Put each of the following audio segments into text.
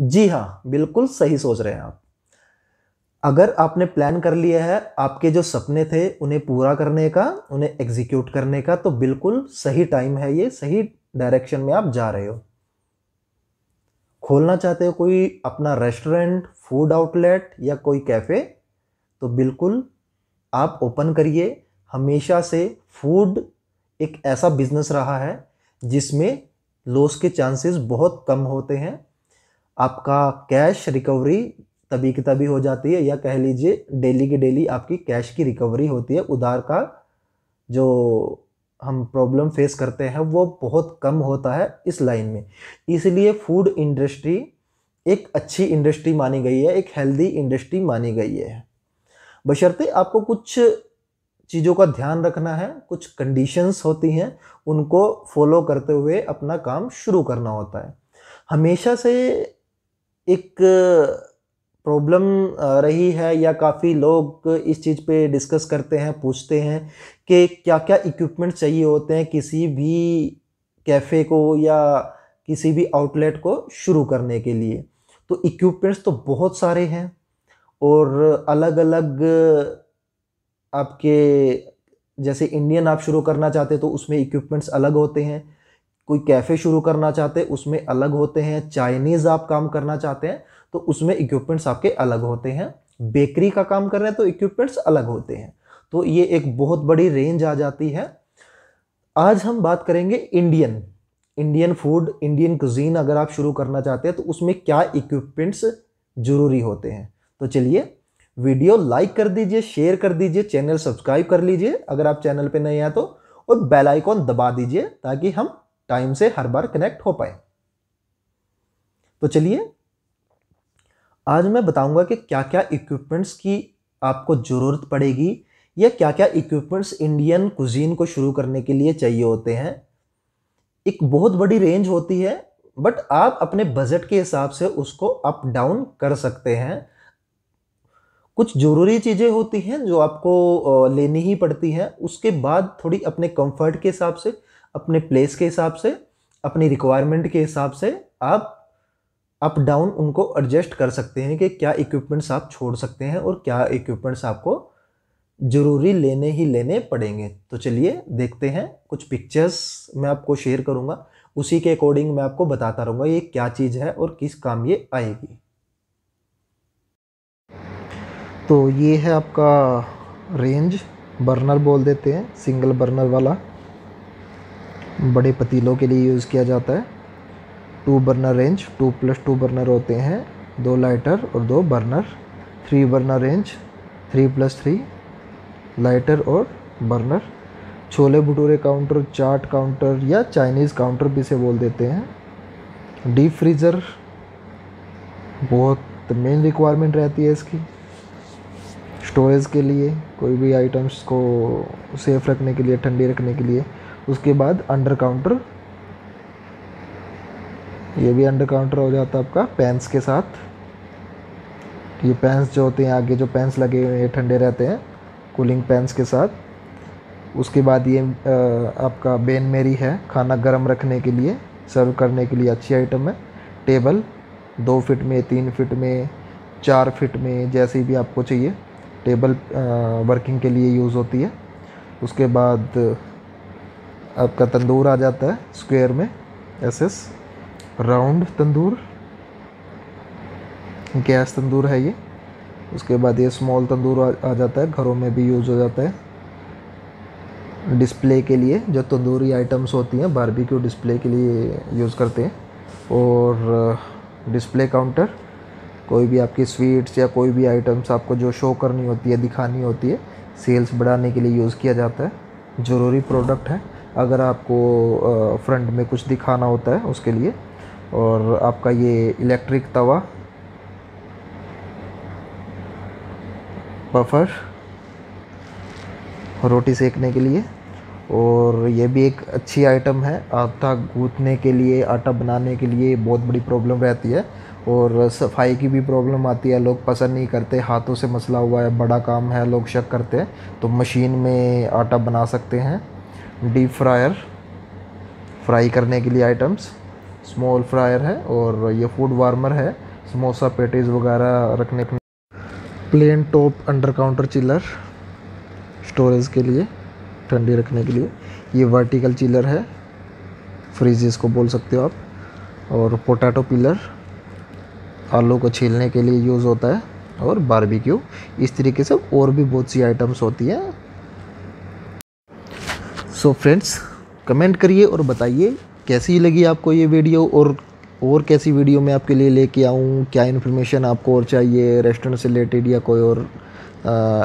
जी हाँ बिल्कुल सही सोच रहे हैं आप अगर आपने प्लान कर लिया है आपके जो सपने थे उन्हें पूरा करने का उन्हें एग्जीक्यूट करने का तो बिल्कुल सही टाइम है ये सही डायरेक्शन में आप जा रहे हो खोलना चाहते हो कोई अपना रेस्टोरेंट फूड आउटलेट या कोई कैफ़े तो बिल्कुल आप ओपन करिए हमेशा से फूड एक ऐसा बिजनेस रहा है जिसमें लॉस के चांसेस बहुत कम होते हैं आपका कैश रिकवरी तभी की तभी हो जाती है या कह लीजिए डेली की डेली आपकी कैश की रिकवरी होती है उधार का जो हम प्रॉब्लम फेस करते हैं वो बहुत कम होता है इस लाइन में इसलिए फूड इंडस्ट्री एक अच्छी इंडस्ट्री मानी गई है एक हेल्दी इंडस्ट्री मानी गई है बशर्ते आपको कुछ चीज़ों का ध्यान रखना है कुछ कंडीशंस होती हैं उनको फॉलो करते हुए अपना काम शुरू करना होता है हमेशा से एक प्रॉब्लम रही है या काफ़ी लोग इस चीज़ पे डिस्कस करते हैं पूछते हैं कि क्या क्या इक्विपमेंट चाहिए होते हैं किसी भी कैफ़े को या किसी भी आउटलेट को शुरू करने के लिए तो इक्विपमेंट्स तो बहुत सारे हैं और अलग अलग आपके जैसे इंडियन आप शुरू करना चाहते तो उसमें इक्विपमेंट्स अलग होते हैं कोई कैफ़े शुरू करना चाहते हैं उसमें अलग होते हैं चाइनीज़ आप काम करना चाहते हैं तो उसमें इक्विपमेंट्स आपके अलग होते हैं बेकरी का काम कर रहे हैं तो इक्विपमेंट्स अलग होते हैं तो ये एक बहुत बड़ी रेंज आ जाती है आज हम बात करेंगे Indian Indian food Indian cuisine अगर आप शुरू करना चाहते हैं तो उसमें क्या इक्विपमेंट्स ज़रूरी होते हैं तो चलिए वीडियो लाइक कर दीजिए शेयर कर दीजिए चैनल सब्सक्राइब कर लीजिए अगर आप चैनल पे नए हैं तो और बेल आइकॉन दबा दीजिए ताकि हम टाइम से हर बार कनेक्ट हो पाए तो चलिए आज मैं बताऊंगा कि क्या क्या इक्विपमेंट्स की आपको ज़रूरत पड़ेगी या क्या क्या इक्विपमेंट्स इंडियन कुजीन को शुरू करने के लिए चाहिए होते हैं एक बहुत बड़ी रेंज होती है बट आप अपने बजट के हिसाब से उसको अप डाउन कर सकते हैं कुछ ज़रूरी चीज़ें होती हैं जो आपको लेनी ही पड़ती हैं उसके बाद थोड़ी अपने कंफर्ट के हिसाब से अपने प्लेस के हिसाब से अपनी रिक्वायरमेंट के हिसाब से आप अप डाउन उनको एडजस्ट कर सकते हैं कि क्या इक्विपमेंट्स आप छोड़ सकते हैं और क्या इक्विपमेंट्स आपको ज़रूरी लेने ही लेने पड़ेंगे तो चलिए देखते हैं कुछ पिक्चर्स मैं आपको शेयर करूँगा उसी के अकॉर्डिंग मैं आपको बताता रहूँगा ये क्या चीज़ है और किस काम ये आएगी तो ये है आपका रेंज बर्नर बोल देते हैं सिंगल बर्नर वाला बड़े पतीलों के लिए यूज़ किया जाता है two burner range two plus two burner होते हैं दो लाइटर और दो burner three burner range three plus three lighter और burner chole bhature counter chaat counter या चाइनीज़ काउंटर भी से बोल देते हैं डीप फ्रीज़र बहुत मेन रिक्वायरमेंट रहती है इसकी स्टोरेज के लिए कोई भी आइटम्स को सेफ़ रखने के लिए ठंडी रखने के लिए उसके बाद अंडर काउंटर ये भी अंडर काउंटर हो जाता है आपका पैंस के साथ ये पैंस जो होते हैं आगे जो पैंस लगे हुए हैं ठंडे रहते हैं कूलिंग पैंस के साथ उसके बाद ये आपका बेन मेरी है खाना गर्म रखने के लिए सर्व करने के लिए अच्छी आइटम है टेबल दो फिट में तीन फिट में चार फिट में जैसे भी आपको चाहिए टेबल वर्किंग के लिए यूज़ होती है उसके बाद आपका तंदूर आ जाता है स्क्वायर में S S round tandoor gas tandoor है ये उसके बाद ये स्मॉल तंदूर आ, जाता है घरों में भी यूज़ हो जाता है डिस्प्ले के लिए जो तंदूरी आइटम्स होती हैं बारबेक्यू डिस्प्ले के लिए यूज़ करते हैं और डिस्प्ले काउंटर कोई भी आपकी स्वीट्स या कोई भी आइटम्स आपको जो शो करनी होती है दिखानी होती है सेल्स बढ़ाने के लिए यूज़ किया जाता है ज़रूरी प्रोडक्ट है अगर आपको फ्रंट में कुछ दिखाना होता है उसके लिए और आपका ये इलेक्ट्रिक तवा पफर रोटी सेकने के लिए और ये भी एक अच्छी आइटम है आटा गूँथने के लिए आटा बनाने के लिए बहुत बड़ी प्रॉब्लम रहती है और सफाई की भी प्रॉब्लम आती है लोग पसंद नहीं करते हाथों से मसला हुआ है बड़ा काम है लोग शक करते हैं तो मशीन में आटा बना सकते हैं डीप फ्रायर फ्राई करने के लिए आइटम्स स्मॉल फ्रायर है और ये फूड वार्मर है समोसा पेटीज़ वगैरह रखने के plain top under counter chiller storage के लिए ठंडी रखने के लिए ये वर्टिकल चिलर है फ्रिज इसको बोल सकते हो आप और पोटैटो पिलर आलू को छीलने के लिए यूज़ होता है और बारबेक्यू इस तरीके से और भी बहुत सी आइटम्स होती हैं सो फ्रेंड्स कमेंट करिए और बताइए कैसी लगी आपको ये वीडियो और और कैसी वीडियो मैं आपके लिए लेके आऊँ क्या इन्फॉर्मेशन आपको और चाहिए रेस्टोरेंट से रिलेटेड या कोई और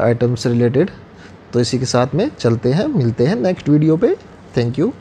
आइटम्स रिलेटेड तो इसी के साथ में चलते हैं मिलते हैं नेक्स्ट वीडियो पे थैंक यू